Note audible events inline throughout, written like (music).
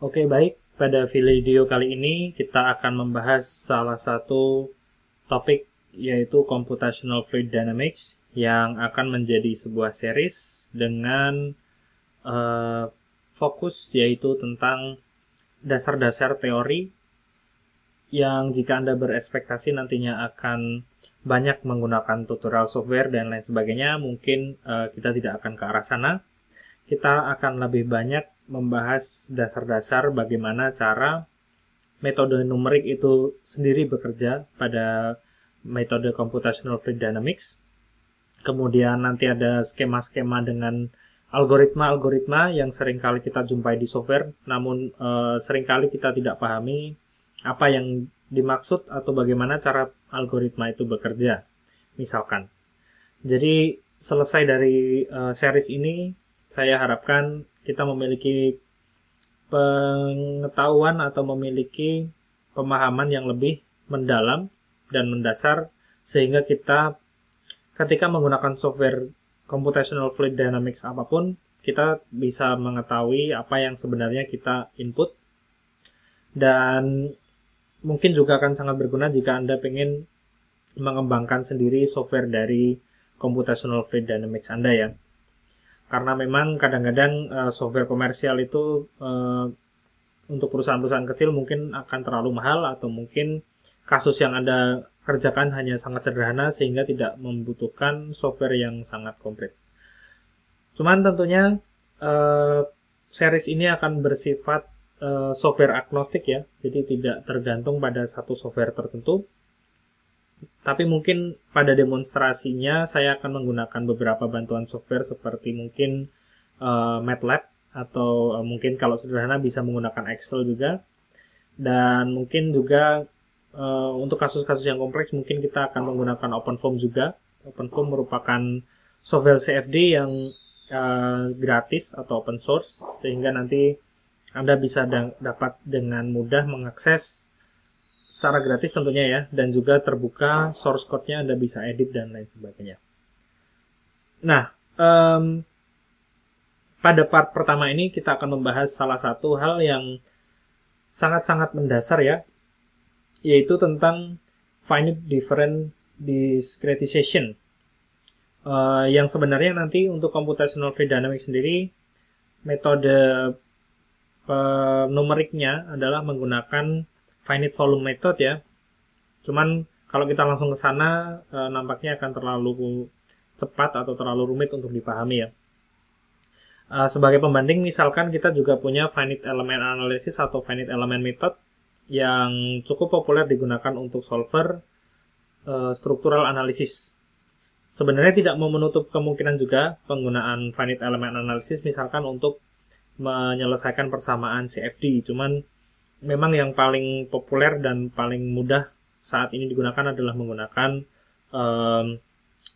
Oke, baik. Pada video kali ini kita akan membahas salah satu topik yaitu computational fluid dynamics yang akan menjadi sebuah series dengan uh, fokus yaitu tentang dasar-dasar teori yang jika Anda berespektasi nantinya akan banyak menggunakan tutorial software dan lain sebagainya, mungkin uh, kita tidak akan ke arah sana. Kita akan lebih banyak membahas dasar-dasar bagaimana cara metode numerik itu sendiri bekerja pada metode computational fluid dynamics. Kemudian nanti ada skema-skema dengan algoritma-algoritma yang seringkali kita jumpai di software, namun e, seringkali kita tidak pahami apa yang dimaksud atau bagaimana cara algoritma itu bekerja, misalkan. Jadi selesai dari e, series ini, saya harapkan kita memiliki pengetahuan atau memiliki pemahaman yang lebih mendalam dan mendasar sehingga kita ketika menggunakan software computational fluid dynamics apapun kita bisa mengetahui apa yang sebenarnya kita input dan mungkin juga akan sangat berguna jika Anda ingin mengembangkan sendiri software dari computational fluid dynamics Anda ya karena memang kadang-kadang uh, software komersial itu uh, untuk perusahaan-perusahaan kecil mungkin akan terlalu mahal atau mungkin kasus yang Anda kerjakan hanya sangat sederhana sehingga tidak membutuhkan software yang sangat komplit. Cuman tentunya uh, series ini akan bersifat uh, software agnostik ya, jadi tidak tergantung pada satu software tertentu tapi mungkin pada demonstrasinya saya akan menggunakan beberapa bantuan software seperti mungkin uh, MATLAB atau uh, mungkin kalau sederhana bisa menggunakan Excel juga dan mungkin juga uh, untuk kasus-kasus yang kompleks mungkin kita akan menggunakan OpenFOAM juga OpenFOAM merupakan software CFD yang uh, gratis atau open source sehingga nanti anda bisa dapat dengan mudah mengakses secara gratis tentunya ya dan juga terbuka source code-nya Anda bisa edit dan lain sebagainya. Nah, um, pada part pertama ini kita akan membahas salah satu hal yang sangat-sangat mendasar ya, yaitu tentang finite different discretization. Uh, yang sebenarnya nanti untuk computational fluid dynamics sendiri metode uh, numeriknya adalah menggunakan finite volume method ya. Cuman kalau kita langsung ke sana e, nampaknya akan terlalu cepat atau terlalu rumit untuk dipahami ya. E, sebagai pembanding misalkan kita juga punya finite element analysis atau finite element method yang cukup populer digunakan untuk solver e, eh, structural analysis. Sebenarnya tidak mau menutup kemungkinan juga penggunaan finite element analysis misalkan untuk menyelesaikan persamaan CFD, cuman memang yang paling populer dan paling mudah saat ini digunakan adalah menggunakan um,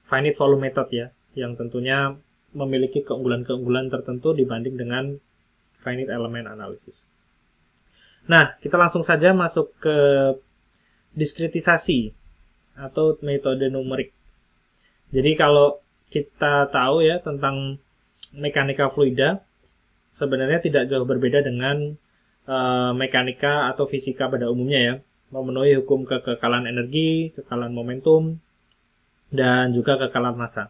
finite volume method ya, yang tentunya memiliki keunggulan-keunggulan tertentu dibanding dengan finite element analysis. Nah, kita langsung saja masuk ke diskretisasi atau metode numerik. Jadi kalau kita tahu ya tentang mekanika fluida sebenarnya tidak jauh berbeda dengan Eh, mekanika atau fisika pada umumnya ya, memenuhi hukum kekekalan energi, kekekalan momentum, dan juga kekekalan massa.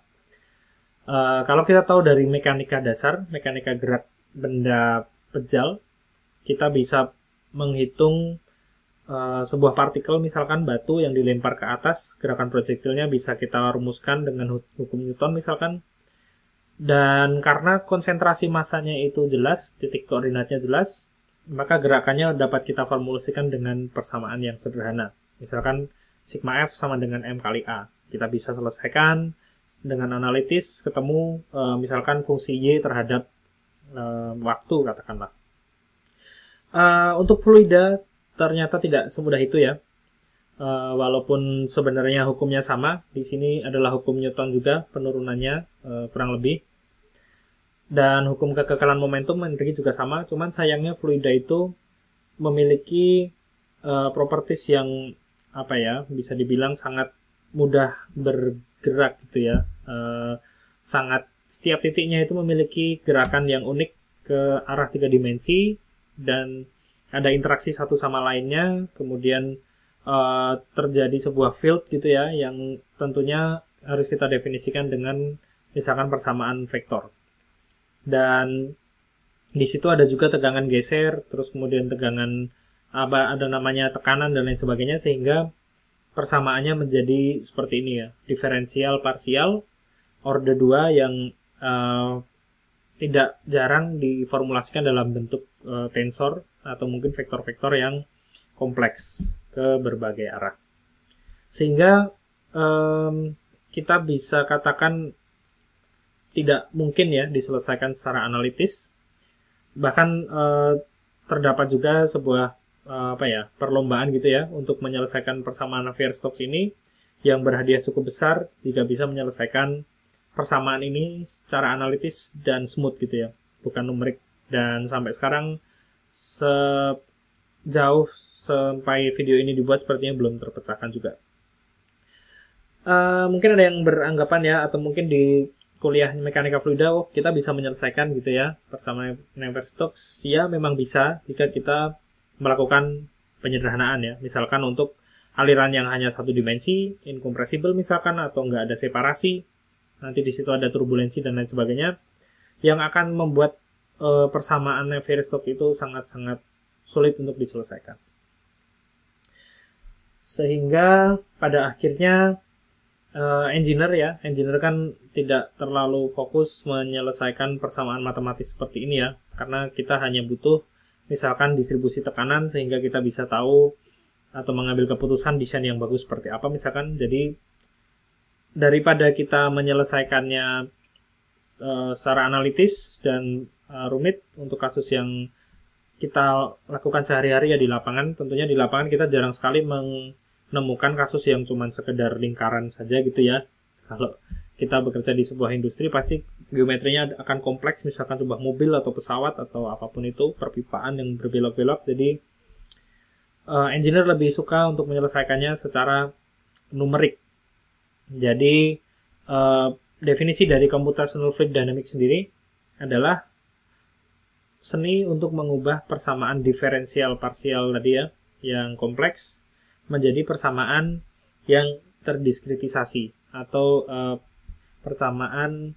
Uh, kalau kita tahu dari mekanika dasar, mekanika gerak benda pejal, kita bisa menghitung uh, sebuah partikel, misalkan batu yang dilempar ke atas, gerakan proyektilnya bisa kita rumuskan dengan hukum Newton misalkan. Dan karena konsentrasi massanya itu jelas, titik koordinatnya jelas, maka gerakannya dapat kita formulasikan dengan persamaan yang sederhana. Misalkan sigma F sama dengan M kali A. Kita bisa selesaikan dengan analitis ketemu e, misalkan fungsi Y terhadap e, waktu katakanlah. E, untuk fluida ternyata tidak semudah itu ya. E, walaupun sebenarnya hukumnya sama, di sini adalah hukum Newton juga penurunannya e, kurang lebih dan hukum kekekalan momentum energi juga sama, cuman sayangnya fluida itu memiliki uh, properties yang apa ya bisa dibilang sangat mudah bergerak gitu ya uh, sangat setiap titiknya itu memiliki gerakan yang unik ke arah tiga dimensi dan ada interaksi satu sama lainnya kemudian uh, terjadi sebuah field gitu ya yang tentunya harus kita definisikan dengan misalkan persamaan vektor dan di situ ada juga tegangan geser terus kemudian tegangan apa ada namanya tekanan dan lain sebagainya sehingga persamaannya menjadi seperti ini ya diferensial parsial orde 2 yang uh, tidak jarang diformulasikan dalam bentuk uh, tensor atau mungkin vektor-vektor yang kompleks ke berbagai arah sehingga um, kita bisa katakan tidak mungkin ya diselesaikan secara analitis. Bahkan eh, terdapat juga sebuah eh, apa ya perlombaan gitu ya untuk menyelesaikan persamaan Navier-Stokes ini yang berhadiah cukup besar jika bisa menyelesaikan persamaan ini secara analitis dan smooth gitu ya, bukan numerik. Dan sampai sekarang sejauh sampai video ini dibuat sepertinya belum terpecahkan juga. Uh, mungkin ada yang beranggapan ya atau mungkin di kuliah mekanika fluida oh, kita bisa menyelesaikan gitu ya bersama Never Stokes ya memang bisa jika kita melakukan penyederhanaan ya misalkan untuk aliran yang hanya satu dimensi incompressible misalkan atau nggak ada separasi nanti di situ ada turbulensi dan lain sebagainya yang akan membuat uh, persamaan Navier-Stokes itu sangat-sangat sulit untuk diselesaikan sehingga pada akhirnya uh, engineer ya, engineer kan tidak terlalu fokus menyelesaikan persamaan matematis seperti ini ya, karena kita hanya butuh misalkan distribusi tekanan sehingga kita bisa tahu atau mengambil keputusan desain yang bagus seperti apa misalkan. Jadi daripada kita menyelesaikannya uh, secara analitis dan uh, rumit untuk kasus yang kita lakukan sehari-hari ya di lapangan, tentunya di lapangan kita jarang sekali meng menemukan kasus yang cuma sekedar lingkaran saja gitu ya. Kalau kita bekerja di sebuah industri pasti geometrinya akan kompleks misalkan sebuah mobil atau pesawat atau apapun itu perpipaan yang berbelok-belok jadi uh, engineer lebih suka untuk menyelesaikannya secara numerik jadi uh, definisi dari computational fluid dynamics sendiri adalah seni untuk mengubah persamaan diferensial parsial tadi ya yang kompleks menjadi persamaan yang terdiskritisasi atau uh, persamaan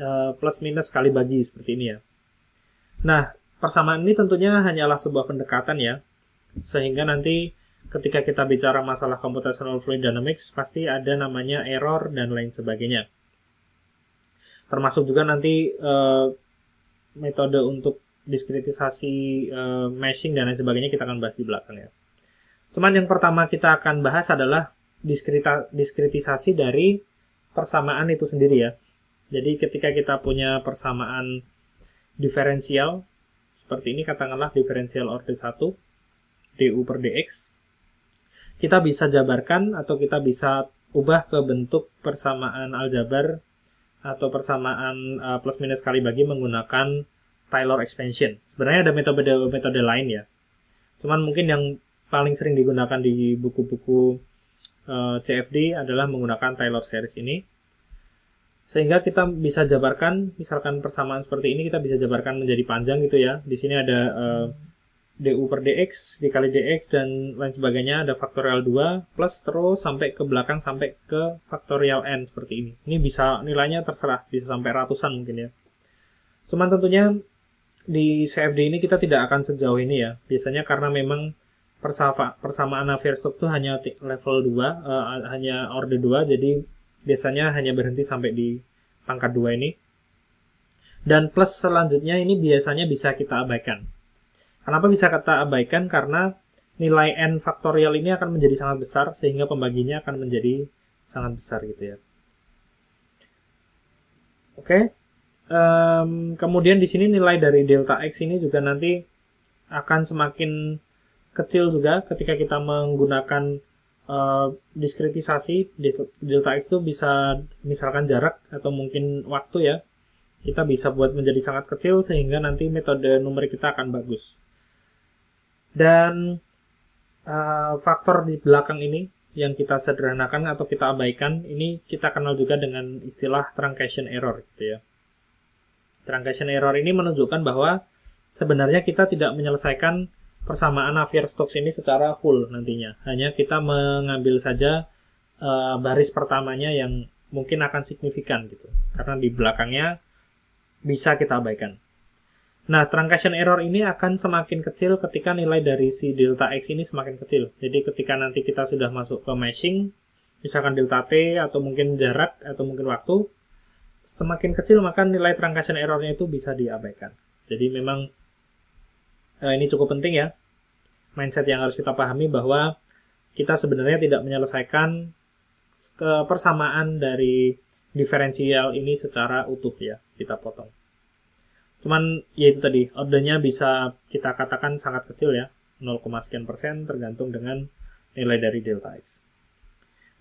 uh, plus minus kali bagi seperti ini ya. Nah, persamaan ini tentunya hanyalah sebuah pendekatan ya. Sehingga nanti ketika kita bicara masalah computational fluid dynamics pasti ada namanya error dan lain sebagainya. Termasuk juga nanti uh, metode untuk diskritisasi uh, meshing dan lain sebagainya kita akan bahas di belakang ya. Cuman yang pertama kita akan bahas adalah diskrita, diskritisasi dari persamaan itu sendiri ya. Jadi ketika kita punya persamaan diferensial, seperti ini katakanlah diferensial orde 1, du per dx, kita bisa jabarkan atau kita bisa ubah ke bentuk persamaan aljabar atau persamaan e, plus minus kali bagi menggunakan Taylor expansion. Sebenarnya ada metode-metode lain ya. Cuman mungkin yang paling sering digunakan di buku-buku uh, eh, CFD adalah menggunakan Taylor series ini. Sehingga kita bisa jabarkan, misalkan persamaan seperti ini kita bisa jabarkan menjadi panjang gitu ya. Di sini ada uh, eh, DU per DX dikali DX dan lain sebagainya ada faktorial 2 plus terus sampai ke belakang sampai ke faktorial N seperti ini. Ini bisa nilainya terserah bisa sampai ratusan mungkin ya. Cuman tentunya di CFD ini kita tidak akan sejauh ini ya. Biasanya karena memang persama, persamaan Navier-Stokes itu hanya level 2, uh, eh, hanya order 2, jadi biasanya hanya berhenti sampai di pangkat 2 ini. Dan plus selanjutnya ini biasanya bisa kita abaikan. Kenapa bisa kita abaikan? Karena nilai n faktorial ini akan menjadi sangat besar sehingga pembaginya akan menjadi sangat besar gitu ya. Oke. Okay. Um, kemudian di sini nilai dari delta x ini juga nanti akan semakin kecil juga ketika kita menggunakan uh, diskritisasi delta x itu bisa misalkan jarak atau mungkin waktu ya kita bisa buat menjadi sangat kecil sehingga nanti metode numerik kita akan bagus dan uh, faktor di belakang ini yang kita sederhanakan atau kita abaikan ini kita kenal juga dengan istilah truncation error gitu ya truncation error ini menunjukkan bahwa sebenarnya kita tidak menyelesaikan persamaan Navier Stokes ini secara full nantinya. Hanya kita mengambil saja uh, baris pertamanya yang mungkin akan signifikan gitu. Karena di belakangnya bisa kita abaikan. Nah, truncation error ini akan semakin kecil ketika nilai dari si delta x ini semakin kecil. Jadi ketika nanti kita sudah masuk ke meshing, misalkan delta t atau mungkin jarak atau mungkin waktu, semakin kecil maka nilai truncation errornya itu bisa diabaikan. Jadi memang Nah, ini cukup penting ya mindset yang harus kita pahami bahwa kita sebenarnya tidak menyelesaikan persamaan dari diferensial ini secara utuh ya kita potong cuman ya itu tadi ordernya bisa kita katakan sangat kecil ya 0, sekian persen tergantung dengan nilai dari delta x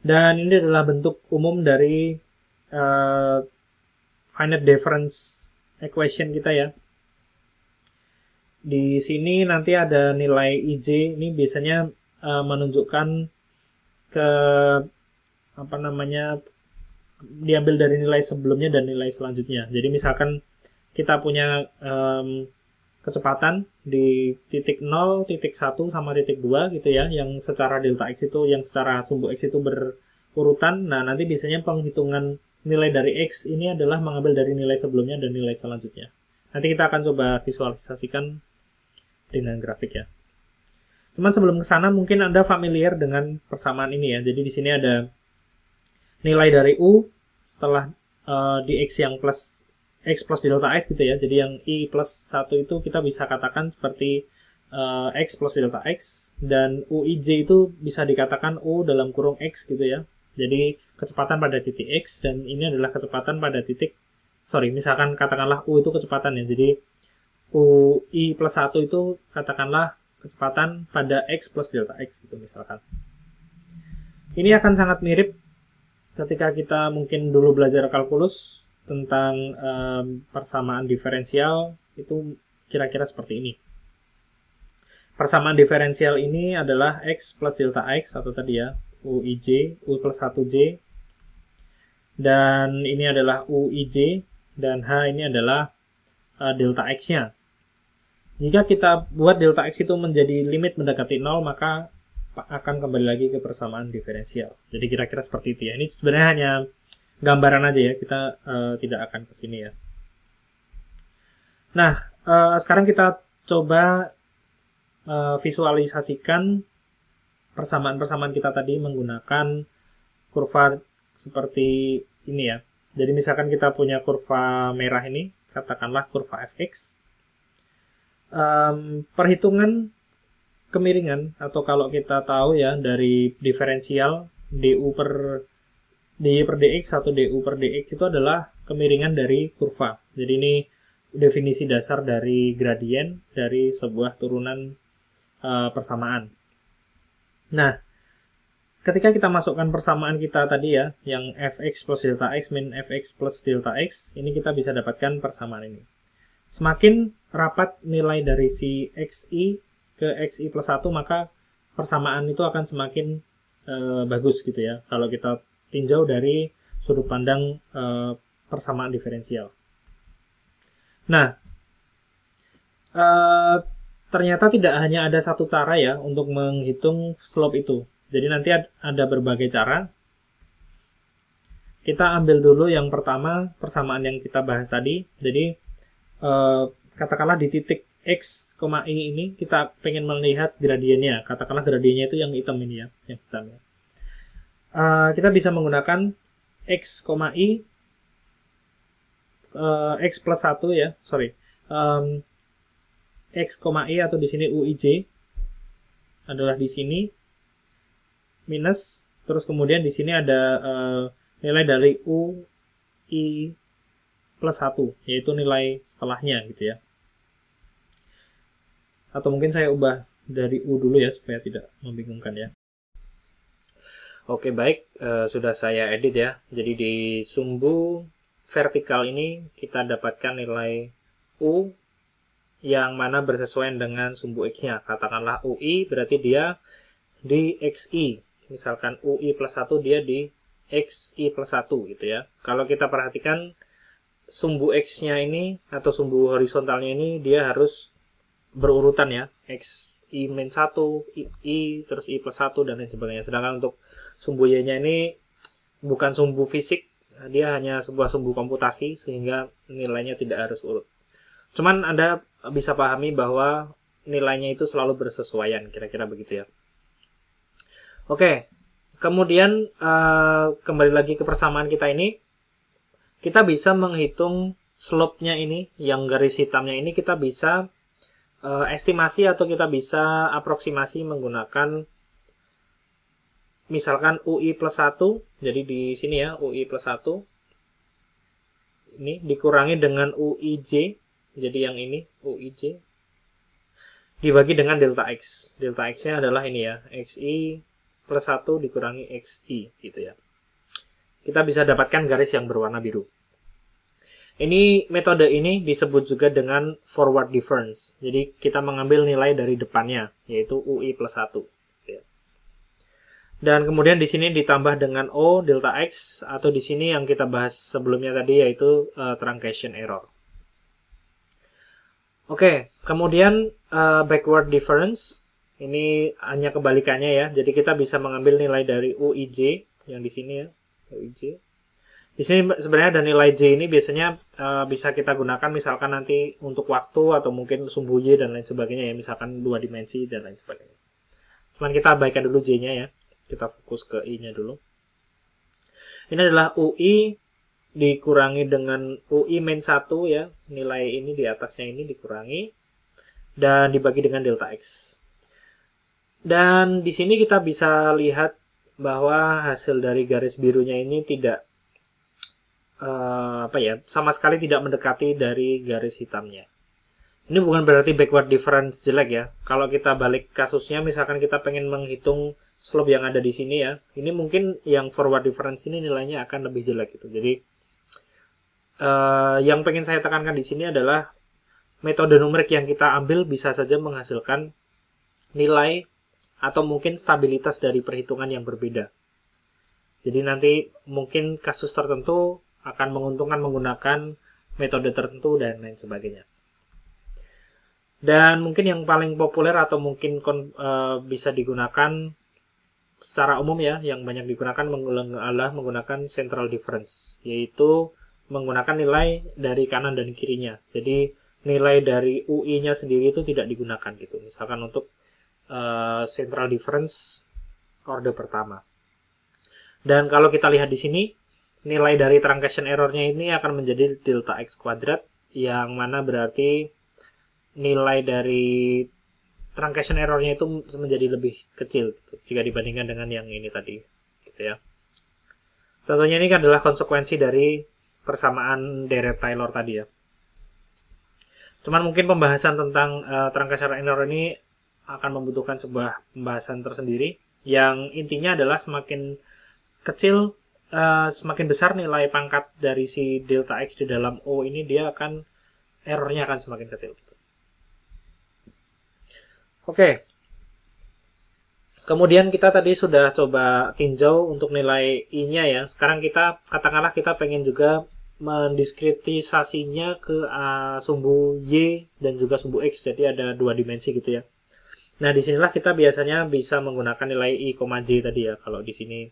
dan ini adalah bentuk umum dari uh, finite difference equation kita ya di sini nanti ada nilai IJ ini biasanya uh, menunjukkan ke apa namanya diambil dari nilai sebelumnya dan nilai selanjutnya. Jadi misalkan kita punya um, kecepatan di titik 0, titik 1 sama titik 2 gitu ya, yang secara delta x itu yang secara sumbu x itu berurutan. Nah, nanti biasanya penghitungan nilai dari x ini adalah mengambil dari nilai sebelumnya dan nilai selanjutnya. Nanti kita akan coba visualisasikan dengan grafik ya. Cuman sebelum ke sana mungkin Anda familiar dengan persamaan ini ya. Jadi di sini ada nilai dari U setelah uh, eh, di X yang plus X plus delta X gitu ya. Jadi yang I plus 1 itu kita bisa katakan seperti uh, X plus delta X. Dan UIJ itu bisa dikatakan U dalam kurung X gitu ya. Jadi kecepatan pada titik X dan ini adalah kecepatan pada titik sorry misalkan katakanlah U itu kecepatan ya. Jadi UI plus 1 itu katakanlah kecepatan pada X plus delta X gitu misalkan. Ini akan sangat mirip ketika kita mungkin dulu belajar kalkulus tentang um, persamaan diferensial itu kira-kira seperti ini. Persamaan diferensial ini adalah X plus delta X atau tadi ya UIJ, U plus 1J dan ini adalah UIJ dan H ini adalah eh, delta X-nya jika kita buat delta x itu menjadi limit mendekati nol, maka akan kembali lagi ke persamaan diferensial. Jadi kira-kira seperti itu ya. Ini sebenarnya hanya gambaran aja ya. Kita uh, tidak akan ke sini ya. Nah, uh, sekarang kita coba uh, visualisasikan persamaan-persamaan kita tadi menggunakan kurva seperti ini ya. Jadi misalkan kita punya kurva merah ini, katakanlah kurva fx um, perhitungan kemiringan atau kalau kita tahu ya dari diferensial du per dy per dx atau du per dx itu adalah kemiringan dari kurva. Jadi ini definisi dasar dari gradien dari sebuah turunan uh, persamaan. Nah, ketika kita masukkan persamaan kita tadi ya, yang fx plus delta x min fx plus delta x, ini kita bisa dapatkan persamaan ini. Semakin rapat nilai dari si xi ke xi plus 1 maka persamaan itu akan semakin e, bagus gitu ya kalau kita tinjau dari sudut pandang e, persamaan diferensial. Nah, e, ternyata tidak hanya ada satu cara ya untuk menghitung slope itu. Jadi nanti ada berbagai cara. Kita ambil dulu yang pertama persamaan yang kita bahas tadi. Jadi Eh, katakanlah di titik X, Y ini kita pengen melihat gradiennya. Katakanlah gradiennya itu yang hitam ini ya, yang hitam ya. Uh, kita bisa menggunakan X, Y, uh, eh, X plus 1 ya, sorry. Um, X, Y atau di sini UIJ adalah di sini minus terus kemudian di sini ada uh, nilai dari U I plus 1, yaitu nilai setelahnya gitu ya. Atau mungkin saya ubah dari U dulu ya, supaya tidak membingungkan ya. Oke baik, e, sudah saya edit ya. Jadi di sumbu vertikal ini kita dapatkan nilai U yang mana bersesuaian dengan sumbu X-nya. Katakanlah UI berarti dia di XI. Misalkan UI plus 1 dia di XI plus 1 gitu ya. Kalau kita perhatikan sumbu X-nya ini atau sumbu horizontalnya ini dia harus berurutan ya. X I min 1, I, I, terus I plus 1 dan lain sebagainya. Sedangkan untuk sumbu Y-nya ini bukan sumbu fisik, dia hanya sebuah sumbu komputasi sehingga nilainya tidak harus urut. Cuman Anda bisa pahami bahwa nilainya itu selalu bersesuaian, kira-kira begitu ya. Oke, kemudian eh, kembali lagi ke persamaan kita ini kita bisa menghitung slope-nya ini, yang garis hitamnya ini kita bisa uh, estimasi atau kita bisa aproksimasi menggunakan misalkan UI plus 1, jadi di sini ya, UI plus 1, ini dikurangi dengan UIJ, jadi yang ini, UIJ, dibagi dengan delta X. Delta X-nya adalah ini ya, XI plus 1 dikurangi XI, gitu ya. Kita bisa dapatkan garis yang berwarna biru. Ini metode ini disebut juga dengan forward difference. Jadi kita mengambil nilai dari depannya, yaitu UI plus 1. Dan kemudian di sini ditambah dengan O delta X, atau di sini yang kita bahas sebelumnya tadi, yaitu uh, truncation error. Oke, kemudian uh, backward difference. Ini hanya kebalikannya ya. Jadi kita bisa mengambil nilai dari UIJ, yang di sini ya, UIJ di sini sebenarnya ada nilai J ini biasanya uh, bisa kita gunakan misalkan nanti untuk waktu atau mungkin sumbu Y dan lain sebagainya ya, misalkan dua dimensi dan lain sebagainya. Cuman kita abaikan dulu J-nya ya. Kita fokus ke I-nya dulu. Ini adalah UI dikurangi dengan UI min 1 ya. Nilai ini di atasnya ini dikurangi dan dibagi dengan delta X. Dan di sini kita bisa lihat bahwa hasil dari garis birunya ini tidak Eh, apa ya sama sekali tidak mendekati dari garis hitamnya. Ini bukan berarti backward difference jelek ya. Kalau kita balik kasusnya, misalkan kita pengen menghitung slope yang ada di sini ya, ini mungkin yang forward difference ini nilainya akan lebih jelek itu Jadi uh, yang pengen saya tekankan di sini adalah metode numerik yang kita ambil bisa saja menghasilkan nilai atau mungkin stabilitas dari perhitungan yang berbeda. Jadi nanti mungkin kasus tertentu akan menguntungkan menggunakan metode tertentu dan lain sebagainya. Dan mungkin yang paling populer atau mungkin kon, e, bisa digunakan secara umum ya, yang banyak digunakan adalah menggunakan central difference, yaitu menggunakan nilai dari kanan dan kirinya. Jadi nilai dari UI-nya sendiri itu tidak digunakan gitu. Misalkan untuk e, central difference order pertama. Dan kalau kita lihat di sini, nilai dari truncation errornya ini akan menjadi delta x kuadrat yang mana berarti nilai dari truncation errornya itu menjadi lebih kecil gitu, jika dibandingkan dengan yang ini tadi gitu ya tentunya ini adalah konsekuensi dari persamaan deret Taylor tadi ya cuman mungkin pembahasan tentang uh, truncation error ini akan membutuhkan sebuah pembahasan tersendiri yang intinya adalah semakin kecil Eh, semakin besar nilai pangkat dari si delta x di dalam O ini dia akan errornya akan semakin kecil. Oke. Kemudian kita tadi sudah coba tinjau untuk nilai i-nya ya. Sekarang kita katakanlah kita pengen juga mendiskretisasinya ke uh, sumbu y dan juga sumbu x. Jadi ada dua dimensi gitu ya. Nah, disinilah kita biasanya bisa menggunakan nilai i, j tadi ya. Kalau di sini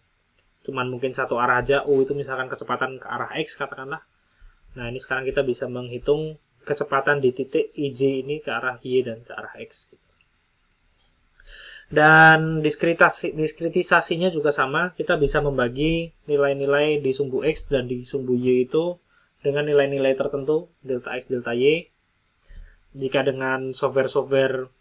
cuman mungkin satu arah aja U oh, itu misalkan kecepatan ke arah X katakanlah nah ini sekarang kita bisa menghitung kecepatan di titik IJ ini ke arah Y dan ke arah X gitu. dan diskritisasinya juga sama kita bisa membagi nilai-nilai di sumbu X dan di sumbu Y itu dengan nilai-nilai tertentu delta X delta Y jika dengan software-software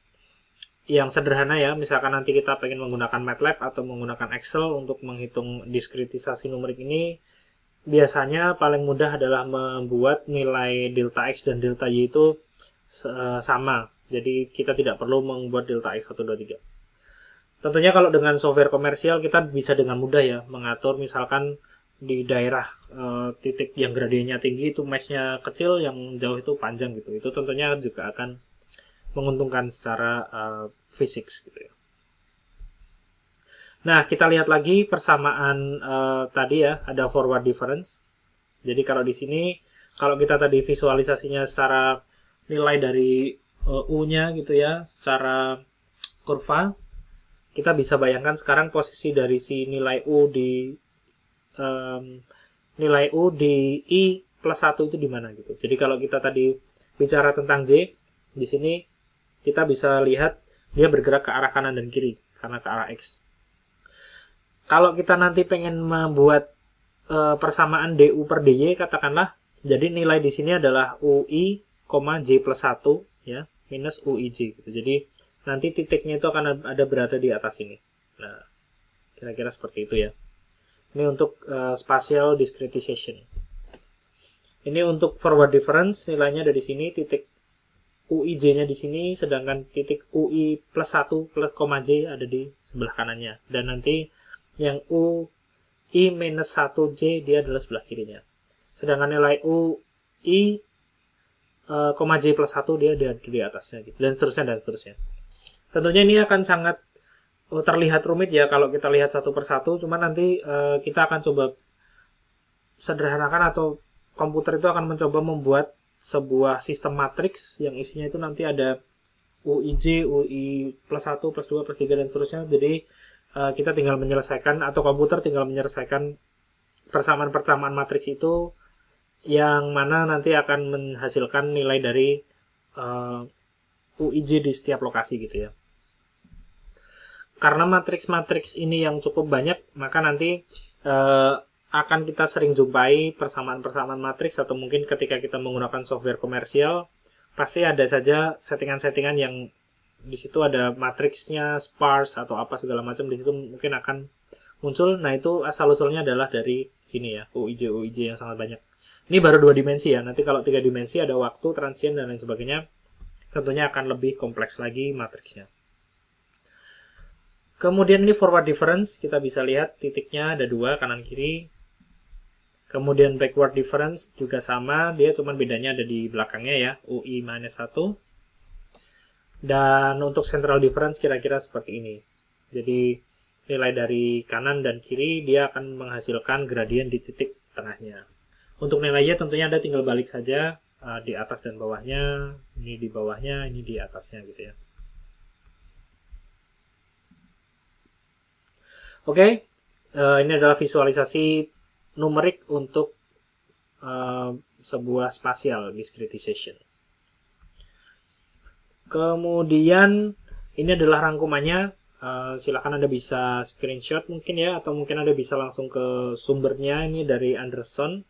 yang sederhana ya, misalkan nanti kita pengen menggunakan MATLAB atau menggunakan Excel untuk menghitung diskretisasi numerik ini, biasanya paling mudah adalah membuat nilai delta X dan delta Y itu eh, sama. Jadi kita tidak perlu membuat delta X 1, 2, 3. Tentunya kalau dengan software komersial kita bisa dengan mudah ya mengatur misalkan di daerah e, titik yang gradiennya tinggi itu meshnya kecil yang jauh itu panjang gitu itu tentunya juga akan menguntungkan secara uh, fisik gitu ya. Nah, kita lihat lagi persamaan uh, tadi ya, ada forward difference. Jadi kalau di sini, kalau kita tadi visualisasinya secara nilai dari uh, U-nya gitu ya, secara kurva, kita bisa bayangkan sekarang posisi dari si nilai U di um, nilai U di I plus 1 itu di mana gitu. Jadi kalau kita tadi bicara tentang J, di sini kita bisa lihat dia bergerak ke arah kanan dan kiri karena ke arah X. Kalau kita nanti pengen membuat e, persamaan DU per DY katakanlah jadi nilai di sini adalah UI, J plus 1 ya minus UIJ gitu. Jadi nanti titiknya itu akan ada berada di atas ini. Nah, kira-kira seperti itu ya. Ini untuk e, spatial discretization. Ini untuk forward difference nilainya ada di sini titik UIJ-nya di sini, sedangkan titik UI plus 1 plus koma J ada di sebelah kanannya. Dan nanti yang UI minus 1J dia adalah sebelah kirinya. Sedangkan nilai UI uh, eh, koma J plus 1 dia ada di atasnya. Gitu. Dan seterusnya, dan seterusnya. Tentunya ini akan sangat eh, terlihat rumit ya kalau kita lihat satu persatu, cuman nanti uh, kita akan coba sederhanakan atau komputer itu akan mencoba membuat sebuah sistem matriks yang isinya itu nanti ada UIJ, UI plus 1, plus 2, plus 3, dan seterusnya. Jadi uh, kita tinggal menyelesaikan atau komputer tinggal menyelesaikan persamaan-persamaan matriks itu yang mana nanti akan menghasilkan nilai dari uh, eh, UIJ di setiap lokasi gitu ya. Karena matriks-matriks ini yang cukup banyak, maka nanti uh, akan kita sering jumpai persamaan-persamaan matriks atau mungkin ketika kita menggunakan software komersial pasti ada saja settingan-settingan yang di situ ada matriksnya sparse atau apa segala macam di situ mungkin akan muncul. Nah, itu asal-usulnya adalah dari sini ya, UIJ UIJ yang sangat banyak. Ini baru dua dimensi ya. Nanti kalau tiga dimensi ada waktu, transient dan lain sebagainya. Tentunya akan lebih kompleks lagi matriksnya. Kemudian ini forward difference, kita bisa lihat titiknya ada dua kanan kiri. Kemudian backward difference juga sama, dia cuman bedanya ada di belakangnya ya, UI minus 1. Dan untuk central difference kira-kira seperti ini. Jadi nilai dari kanan dan kiri dia akan menghasilkan gradien di titik tengahnya. Untuk nilai ya tentunya Anda tinggal balik saja eh, di atas dan bawahnya, ini di bawahnya, ini di atasnya gitu ya. Oke, okay. uh, eh, ini adalah visualisasi numerik untuk uh, sebuah spasial discretization. Kemudian ini adalah rangkumannya. Uh, silakan Anda bisa screenshot mungkin ya atau mungkin Anda bisa langsung ke sumbernya ini dari Anderson.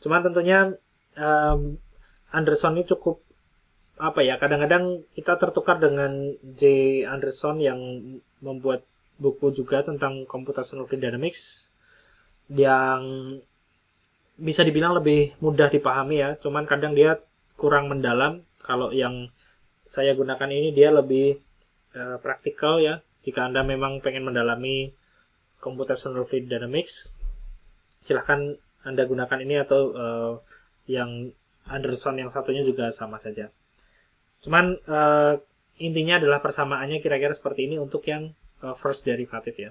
Cuma tentunya um, Anderson ini cukup apa ya kadang-kadang kita tertukar dengan J Anderson yang membuat buku juga tentang computational fluid dynamics yang bisa dibilang lebih mudah dipahami ya. Cuman kadang dia kurang mendalam. Kalau yang saya gunakan ini dia lebih uh, praktikal ya. Jika Anda memang pengen mendalami computational fluid dynamics, silahkan Anda gunakan ini atau uh, yang Anderson yang satunya juga sama saja. Cuman uh, intinya adalah persamaannya kira-kira seperti ini untuk yang uh, first derivative ya.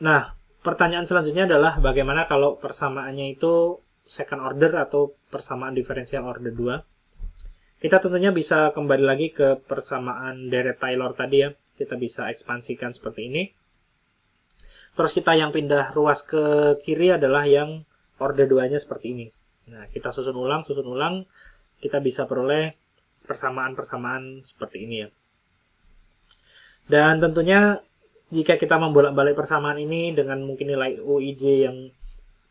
Nah, Pertanyaan selanjutnya adalah bagaimana kalau persamaannya itu second order atau persamaan diferensial order 2. Kita tentunya bisa kembali lagi ke persamaan deret Taylor tadi ya. Kita bisa ekspansikan seperti ini. Terus kita yang pindah ruas ke kiri adalah yang order 2-nya seperti ini. Nah, kita susun ulang, susun ulang, kita bisa peroleh persamaan-persamaan seperti ini ya. Dan tentunya jika kita membolak-balik persamaan ini dengan mungkin nilai UIJ yang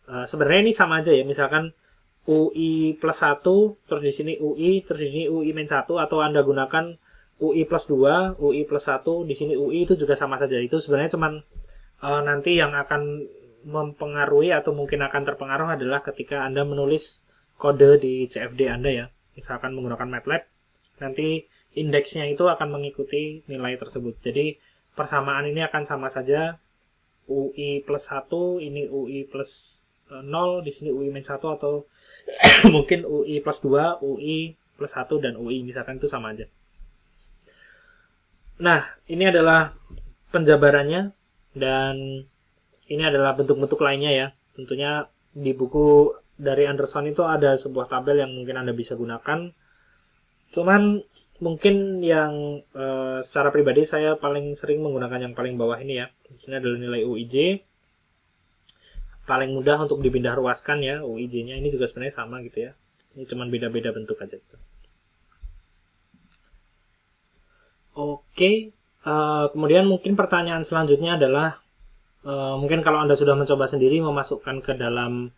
uh, sebenarnya ini sama aja ya misalkan UI plus 1 terus di sini UI terus di sini UI minus 1 atau Anda gunakan UI plus 2 UI plus 1 di sini UI itu juga sama saja itu sebenarnya cuman uh, nanti yang akan mempengaruhi atau mungkin akan terpengaruh adalah ketika Anda menulis kode di CFD Anda ya misalkan menggunakan MATLAB nanti indeksnya itu akan mengikuti nilai tersebut jadi persamaan ini akan sama saja UI plus 1, ini UI plus 0, eh, di sini UI minus 1 atau (coughs) mungkin UI plus 2, UI plus 1 dan UI misalkan itu sama aja. Nah, ini adalah penjabarannya dan ini adalah bentuk-bentuk lainnya ya. Tentunya di buku dari Anderson itu ada sebuah tabel yang mungkin Anda bisa gunakan. Cuman mungkin yang uh, secara pribadi saya paling sering menggunakan yang paling bawah ini ya. Di sini adalah nilai UIJ. Paling mudah untuk dipindah ruaskan ya UIJ-nya. Ini juga sebenarnya sama gitu ya. Ini cuman beda-beda bentuk aja gitu. Oke, uh, kemudian mungkin pertanyaan selanjutnya adalah uh, mungkin kalau Anda sudah mencoba sendiri memasukkan ke dalam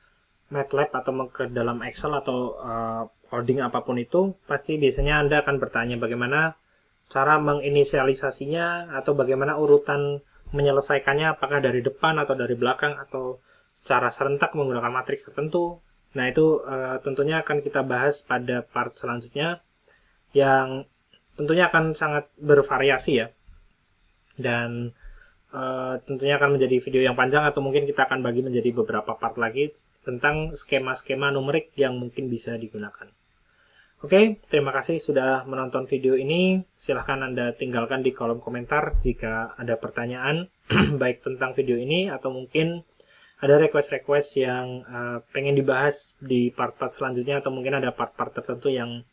MATLAB atau ke dalam Excel atau uh, Coding apapun itu, pasti biasanya Anda akan bertanya bagaimana cara menginisialisasinya atau bagaimana urutan menyelesaikannya apakah dari depan atau dari belakang atau secara serentak menggunakan matriks tertentu. Nah, itu uh, tentunya akan kita bahas pada part selanjutnya yang tentunya akan sangat bervariasi ya. Dan uh, tentunya akan menjadi video yang panjang atau mungkin kita akan bagi menjadi beberapa part lagi tentang skema-skema numerik yang mungkin bisa digunakan. Oke, terima kasih sudah menonton video ini. Silahkan Anda tinggalkan di kolom komentar jika ada pertanyaan (clears throat) baik tentang video ini atau mungkin ada request-request yang uh, pengen dibahas di part-part selanjutnya atau mungkin ada part-part tertentu yang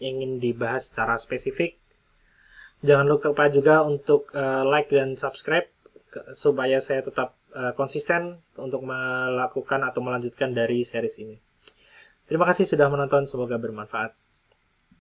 ingin dibahas secara spesifik. Jangan lupa juga untuk uh, like dan subscribe supaya saya tetap Eh, konsisten untuk melakukan atau melanjutkan dari series ini. Terima kasih sudah menonton, semoga bermanfaat.